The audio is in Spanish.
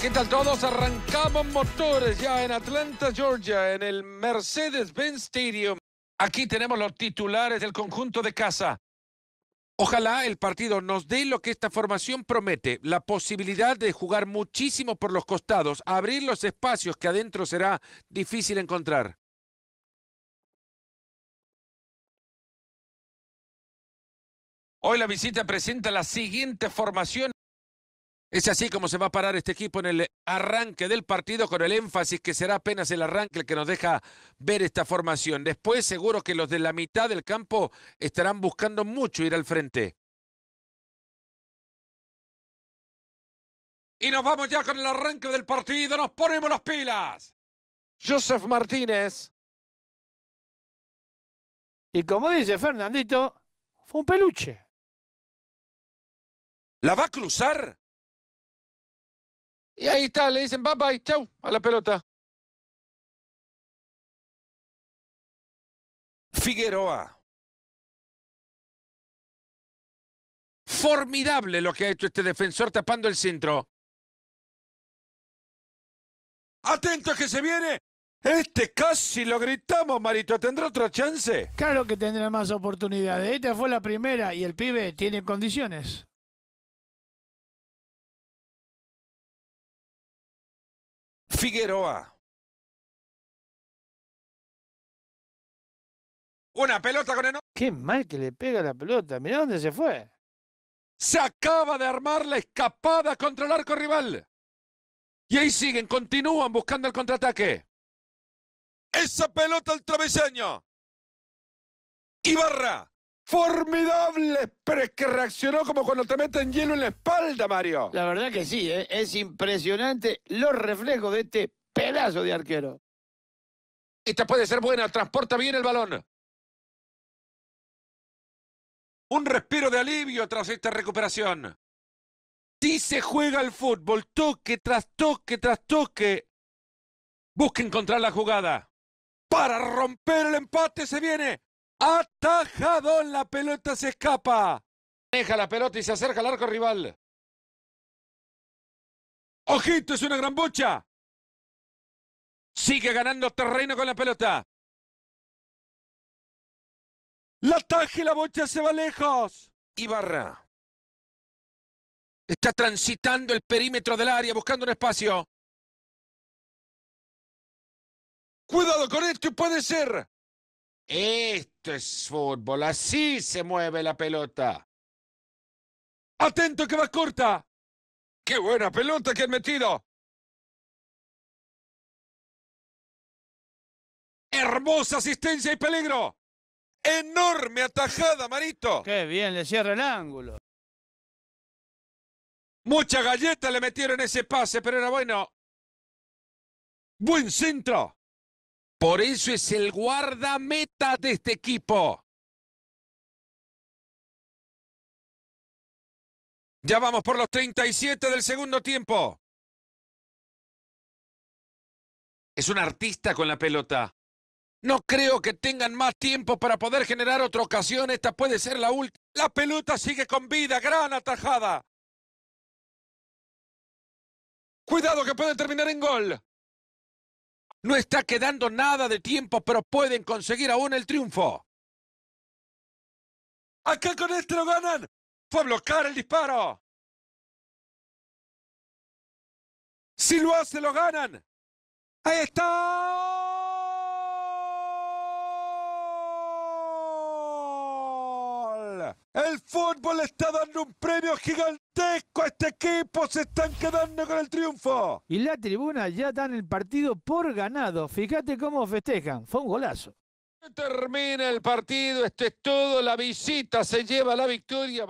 ¿Qué tal todos? Arrancamos motores ya en Atlanta, Georgia, en el Mercedes-Benz Stadium. Aquí tenemos los titulares del conjunto de casa. Ojalá el partido nos dé lo que esta formación promete, la posibilidad de jugar muchísimo por los costados, abrir los espacios que adentro será difícil encontrar. Hoy la visita presenta la siguiente formación. Es así como se va a parar este equipo en el arranque del partido con el énfasis que será apenas el arranque el que nos deja ver esta formación. Después seguro que los de la mitad del campo estarán buscando mucho ir al frente. Y nos vamos ya con el arranque del partido, nos ponemos las pilas. Joseph Martínez. Y como dice Fernandito, fue un peluche. ¿La va a cruzar? Y ahí está, le dicen bye bye, chau, a la pelota. Figueroa. Formidable lo que ha hecho este defensor tapando el centro. Atento que se viene. Este casi lo gritamos, Marito. ¿Tendrá otra chance? Claro que tendrá más oportunidades. Esta fue la primera y el pibe tiene condiciones. Figueroa. Una pelota con el... Qué mal que le pega la pelota. mira dónde se fue. Se acaba de armar la escapada contra el arco rival. Y ahí siguen, continúan buscando el contraataque. Esa pelota al travesaño. Ibarra formidable, pero es que reaccionó como cuando te meten hielo en la espalda, Mario. La verdad que sí, ¿eh? es impresionante los reflejos de este pedazo de arquero. Esta puede ser buena, transporta bien el balón. Un respiro de alivio tras esta recuperación. Si se juega el fútbol, toque tras toque tras toque. Busca encontrar la jugada. Para romper el empate se viene Atajado, la pelota se escapa. ¡Deja la pelota y se acerca al arco rival. Ojito, es una gran bocha. Sigue ganando terreno con la pelota. La y la bocha se va lejos. Ibarra. Está transitando el perímetro del área, buscando un espacio. Cuidado con esto, puede ser. Esto es fútbol, así se mueve la pelota. ¡Atento que va corta! ¡Qué buena pelota que han metido! ¡Hermosa asistencia y peligro! ¡Enorme atajada, Marito! ¡Qué bien! Le cierra el ángulo. Mucha galleta le metieron ese pase, pero era bueno. ¡Buen centro! Por eso es el guardameta de este equipo. Ya vamos por los 37 del segundo tiempo. Es un artista con la pelota. No creo que tengan más tiempo para poder generar otra ocasión. Esta puede ser la última. La pelota sigue con vida. Gran atajada. Cuidado que puede terminar en gol. No está quedando nada de tiempo, pero pueden conseguir aún el triunfo. Acá con este lo ganan. Fue a bloquear el disparo. Si lo hace, lo ganan. Ahí está. El fútbol está dando un premio gigantesco a este equipo. Se están quedando con el triunfo. Y la tribuna ya dan el partido por ganado. Fíjate cómo festejan. Fue un golazo. Termina el partido. Esto es todo. La visita se lleva la victoria.